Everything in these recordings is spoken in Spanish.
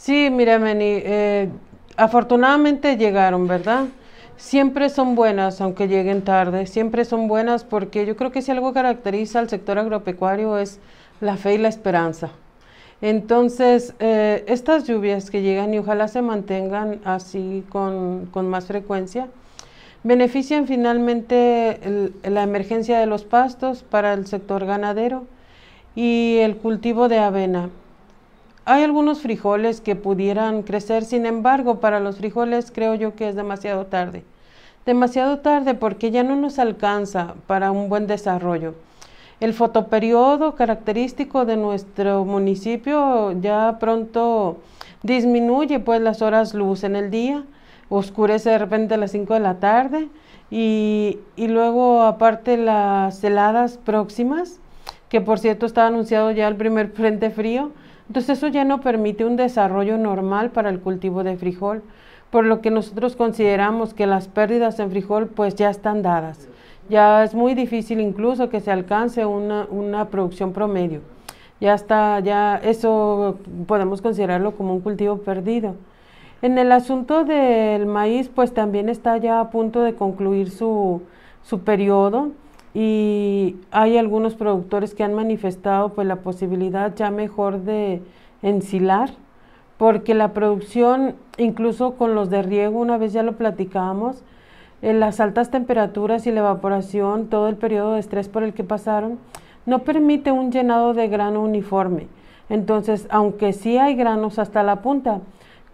Sí, mire, Meni, eh, afortunadamente llegaron, ¿verdad? Siempre son buenas, aunque lleguen tarde, siempre son buenas porque yo creo que si algo caracteriza al sector agropecuario es la fe y la esperanza. Entonces, eh, estas lluvias que llegan y ojalá se mantengan así con, con más frecuencia, benefician finalmente la emergencia de los pastos para el sector ganadero y el cultivo de avena. Hay algunos frijoles que pudieran crecer, sin embargo, para los frijoles creo yo que es demasiado tarde. Demasiado tarde porque ya no nos alcanza para un buen desarrollo. El fotoperiodo característico de nuestro municipio ya pronto disminuye pues las horas luz en el día, oscurece de repente a las 5 de la tarde y, y luego aparte las heladas próximas que por cierto está anunciado ya el primer frente frío. Entonces eso ya no permite un desarrollo normal para el cultivo de frijol, por lo que nosotros consideramos que las pérdidas en frijol pues ya están dadas. Ya es muy difícil incluso que se alcance una, producción promedio. Ya está, ya eso podemos considerarlo como un cultivo perdido. En el asunto del maíz, pues también está ya a punto de concluir su, su periodo y hay algunos productores que han manifestado pues, la posibilidad ya mejor de ensilar porque la producción incluso con los de riego una vez ya lo platicábamos en las altas temperaturas y la evaporación todo el periodo de estrés por el que pasaron no permite un llenado de grano uniforme entonces aunque sí hay granos hasta la punta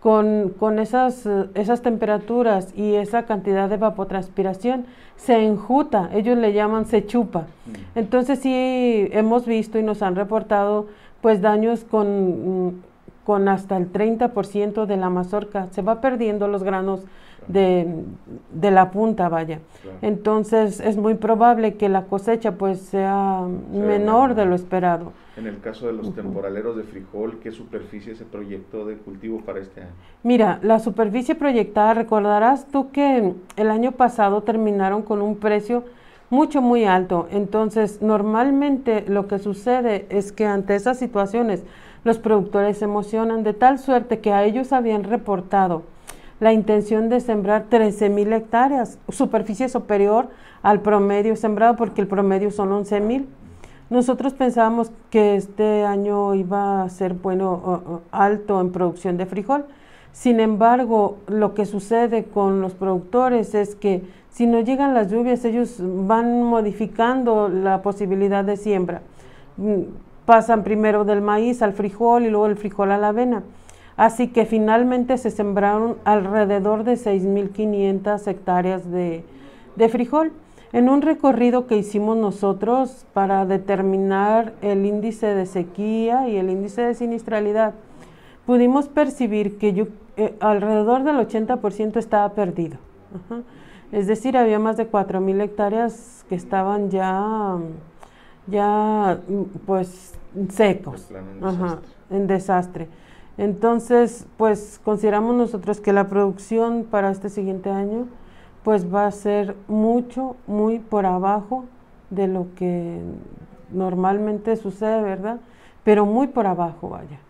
con, con eh, esas, temperaturas y esa cantidad de vapotranspiración se enjuta, ellos le llaman se chupa. Mm. Entonces sí hemos visto y nos han reportado pues daños con, mm, con hasta el 30% de la mazorca. Se va perdiendo los granos de, la punta, vaya. Entonces es muy probable que la cosecha pues sea, sea menor de lo esperado. En el caso de los temporaleros de frijol, ¿qué superficie se proyectó de cultivo para este año? Mira, la superficie proyectada, recordarás tú que el año pasado terminaron con un precio mucho, muy alto. Entonces, normalmente lo que sucede es que ante esas situaciones los productores se emocionan de tal suerte que a ellos habían reportado la intención de sembrar 13.000 hectáreas, superficie superior al promedio sembrado, porque el promedio son 11.000. Nosotros pensábamos que este año iba a ser bueno alto en producción de frijol. Sin embargo, lo que sucede con los productores es que si no llegan las lluvias, ellos van modificando la posibilidad de siembra. Mm, pasan primero del maíz al frijol y luego el frijol a la avena. Así que finalmente se sembraron alrededor de 6.500 hectáreas de, frijol. En un recorrido que hicimos nosotros para determinar el índice de sequía y el índice de sinistralidad, pudimos percibir que eh, alrededor del 80% estaba perdido. Es decir, había más de 4.000 hectáreas que estaban ya, ya mm, pues secos, en desastre. Entonces, pues consideramos nosotros que la producción para este siguiente año pues va a ser mucho, muy por abajo de lo que normalmente sucede, ¿verdad? Pero muy por abajo, vaya.